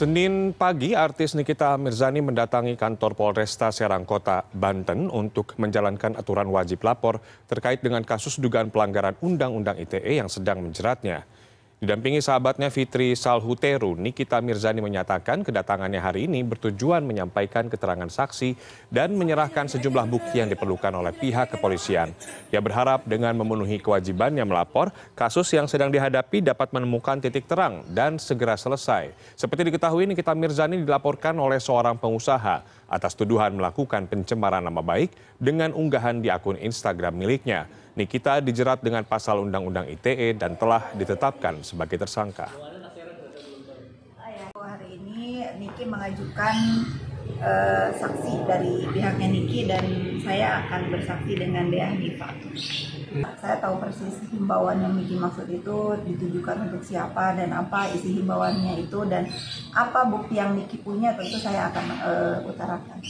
Senin pagi, artis Nikita Mirzani mendatangi kantor Polresta Serang Kota, Banten untuk menjalankan aturan wajib lapor terkait dengan kasus dugaan pelanggaran Undang-Undang ITE yang sedang menjeratnya. Didampingi sahabatnya Fitri Salhuteru, Nikita Mirzani menyatakan kedatangannya hari ini bertujuan menyampaikan keterangan saksi dan menyerahkan sejumlah bukti yang diperlukan oleh pihak kepolisian. Ia berharap dengan memenuhi kewajibannya melapor, kasus yang sedang dihadapi dapat menemukan titik terang dan segera selesai. Seperti diketahui, Nikita Mirzani dilaporkan oleh seorang pengusaha atas tuduhan melakukan pencemaran nama baik dengan unggahan di akun Instagram miliknya. Nikita dijerat dengan pasal Undang-Undang ITE dan telah ditetapkan sebagai tersangka. Oh, hari ini Niki mengajukan uh, saksi dari pihaknya Niki dan saya akan bersaksi dengan Dea Hanifah. Saya tahu persis himbauan yang Niki maksud itu ditujukan untuk siapa dan apa isi himbauannya itu dan apa bukti yang Niki punya tentu saya akan uh, utarakan.